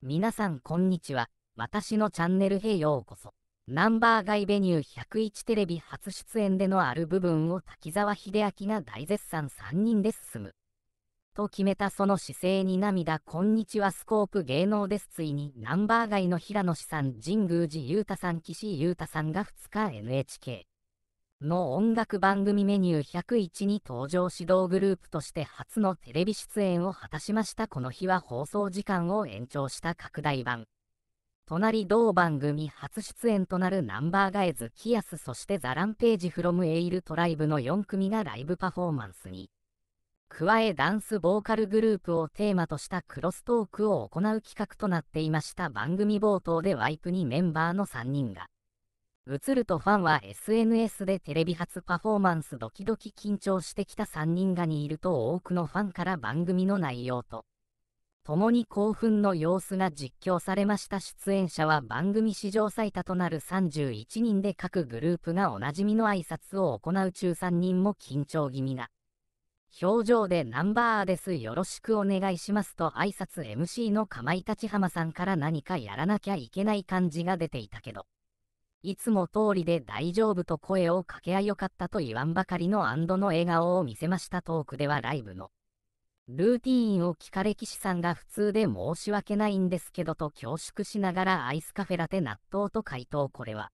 皆さんこんにちは。私のチャンネルへようこそ。ナンバーガイベニュー101テレビ初出演でのある部分を滝沢秀明が大絶賛3人で進む。と決めたその姿勢に涙こんにちはスコープ芸能ですついにナンバーガイの平野志さん神宮寺裕太さん岸優太さんが2日 NHK の音楽番組メニュー101に登場指導グループとして初のテレビ出演を果たしましたこの日は放送時間を延長した拡大版隣同番組初出演となるナンバーガイズキアスそしてザランページフロムエイルトライブの4組がライブパフォーマンスに加えダンスボーカルグループをテーマとしたクロストークを行う企画となっていました番組冒頭でワイプにメンバーの3人が映るとファンは SNS でテレビ初パフォーマンスドキドキ緊張してきた3人が似いると多くのファンから番組の内容と共に興奮の様子が実況されました出演者は番組史上最多となる31人で各グループがおなじみの挨拶を行う中3人も緊張気味な表情でナンバーですよろしくお願いしますと挨拶 MC のかまいたち浜さんから何かやらなきゃいけない感じが出ていたけどいつも通りで大丈夫と声を掛け合いよかったと言わんばかりのアンドの笑顔を見せましたトークではライブの。ルーティーンを聞かれ騎士さんが普通で申し訳ないんですけどと恐縮しながらアイスカフェラテ納豆と回答これは。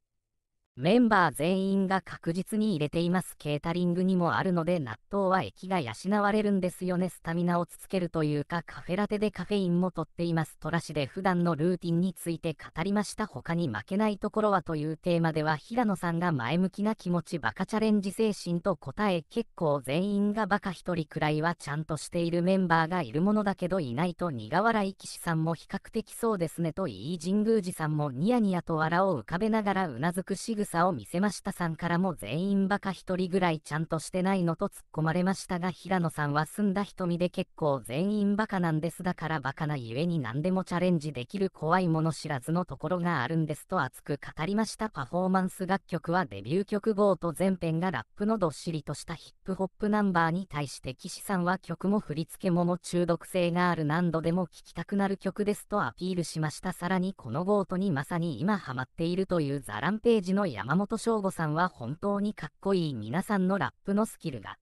メンバー全員が確実に入れていますケータリングにもあるので納豆は液が養われるんですよねスタミナをつつけるというかカフェラテでカフェインもとっていますトラシで普段のルーティンについて語りました他に負けないところはというテーマでは平野さんが前向きな気持ちバカチャレンジ精神と答え結構全員がバカ一人くらいはちゃんとしているメンバーがいるものだけどいないと苦笑い岸さんも比較的そうですねといい神宮寺さんもニヤニヤと笑を浮かべながらうなずく仕草さを見せましたさんからも全員バカ一人ぐらいちゃんとしてないのと突っ込まれましたが平野さんは澄んだ瞳で結構全員バカなんですだからバカなゆえに何でもチャレンジできる怖いもの知らずのところがあるんですと熱く語りましたパフォーマンス楽曲はデビュー曲ゴーと前編がラップのどっしりとしたヒップホップナンバーに対して岸さんは曲も振り付けもも中毒性がある何度でも聴きたくなる曲ですとアピールしましたさらにこのゴートにまさに今ハマっているというザランページの山本翔吾さんは本当にかっこいい皆さんのラップのスキルが。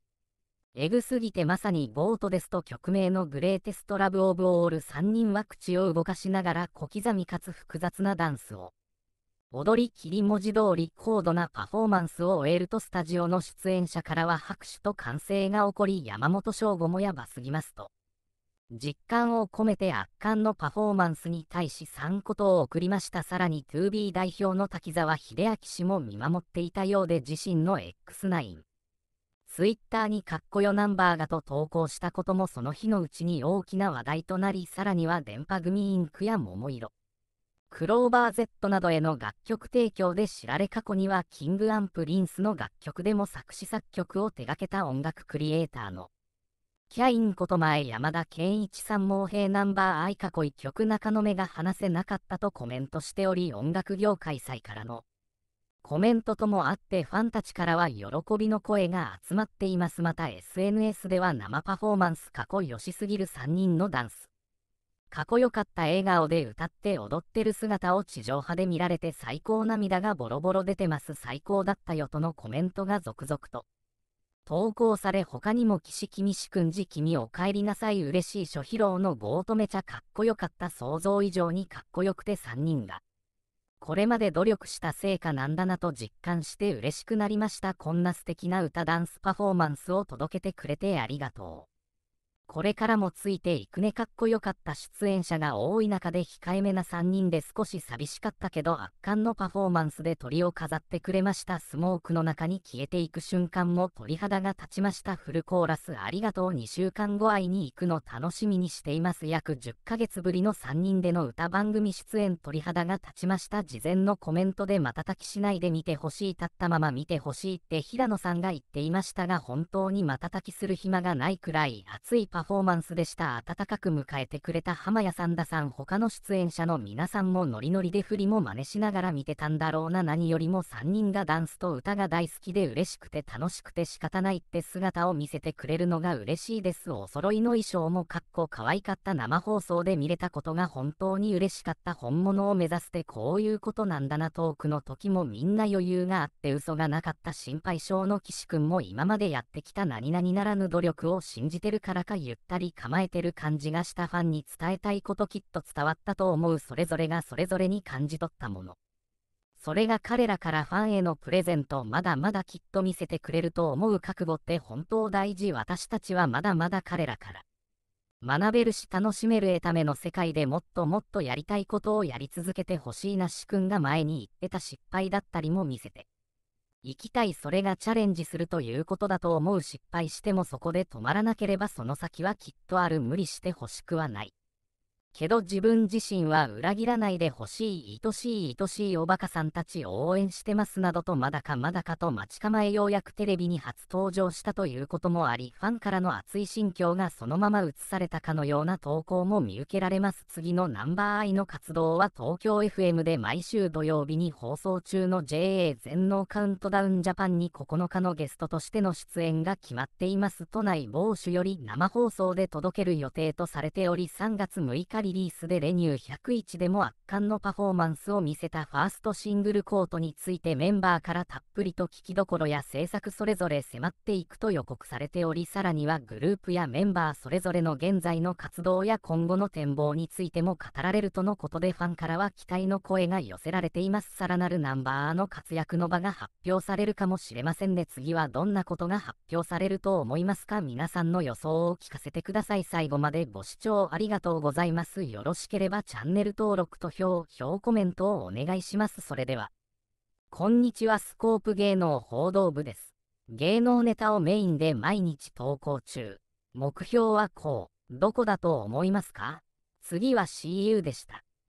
えぐすぎてまさにボートですと曲名のグレーテストラブオブオール3人は口を動かしながら小刻みかつ複雑なダンスを。踊り切り文字通り高度なパフォーマンスを終えるとスタジオの出演者からは拍手と歓声が起こり山本翔吾もやばすぎますと。実感を込めて圧巻のパフォーマンスに対し3ことを送りましたさらに 2B 代表の滝沢秀明氏も見守っていたようで自身の X9 ツイッターにかっこよナンバーがと投稿したこともその日のうちに大きな話題となりさらには電波組インクや桃色クローバー Z などへの楽曲提供で知られ過去にはキングアンプリンスの楽曲でも作詞作曲を手掛けた音楽クリエイターのキャインこと前山田健一さんも平ナンバー愛囲い曲中の目が離せなかったとコメントしており音楽業界祭からの コメントともあってファンたちからは喜びの声が集まっていますまた SNS では生パフォーマンス過去良しすぎる3人のダンス過去良かった笑顔で歌って踊ってる姿を地上波で見られて最高涙がボロボロ出てます最高だったよとのコメントが続々と。投稿され他にも岸君氏君じ君お帰りなさい嬉しい諸披露のゴートめちゃかっこよかった想像以上にかっこよくて3人が。これまで努力した成果なんだなと実感して嬉しくなりましたこんな素敵な歌ダンスパフォーマンスを届けてくれてありがとう。これからもついていくねかっこよかった出演者が多い中で控えめな3人で少し寂しかったけど圧巻のパフォーマンスで鳥を飾ってくれましたスモークの中に消えていく瞬間も鳥肌が立ちましたフルコーラスありがとう2週間後会いに行くの楽しみにしています約10ヶ月ぶりの3人での歌番組出演鳥肌が立ちました事前のコメントで瞬きしないで見てほしい立ったまま見てほしいって平野さんが言っていましたが本当に瞬きする暇がないくらい熱いパフォーマンスでした。温かく迎えてくれた浜谷さんださん、他の出演者の皆さんもノリノリで振りも真似しながら見てたんだろうな。何よりも3人がダンスと歌が大好きで嬉しくて楽しくて仕方ないって姿を見せてくれるのが嬉しいです。お揃いの衣装もかっこ可愛かった生放送で見れたことが本当に嬉しかった本物を目指してこういうことなんだな。トークの時もみんな余裕があって嘘がなかった心配性の岸くんも今までやってきた何々ならぬ努力を信じてるからかゆったり構えてる感じがしたファンに伝えたいこときっと伝わったと思うそれぞれがそれぞれに感じ取ったもの。それが彼らからファンへのプレゼントまだまだきっと見せてくれると思う覚悟って本当大事私たちはまだまだ彼らから学べるし楽しめるための世界でもっともっとやりたいことをやり続けてほしいなし君が前に言ってた失敗だったりも見せて行きたいそれがチャレンジするということだと思う失敗してもそこで止まらなければその先はきっとある無理してほしくはない。けど自分自身は裏切らないでほしい愛しい愛しいおバカさんたち応援してますなどとまだかまだかと待ち構えようやくテレビに初登場したということもありファンからの熱い心境がそのまま映されたかのような投稿も見受けられます次のナンバーアイの活動は東京 FM で毎週土曜日に放送中の JA 全農カウントダウンジャパンに9日のゲストとしての出演が決まっています都内某所より生放送で届ける予定とされており3月6日リリースでレニュー101でも圧巻のパフォーマンスを見せたファーストシングルコートについてメンバーからたっぷりと聞きどころや制作それぞれ迫っていくと予告されておりさらにはグループやメンバーそれぞれの現在の活動や今後の展望についても語られるとのことでファンからは期待の声が寄せられていますさらなるナンバーの活躍の場が発表されるかもしれませんね次はどんなことが発表されると思いますか皆さんの予想を聞かせてください最後までご視聴ありがとうございます。よろしければチャンネル登録と評、評コメントをお願いします。それでは。こんにちは、スコープ芸能報道部です。芸能ネタをメインで毎日投稿中。目標はこう。どこだと思いますか次は CU でした。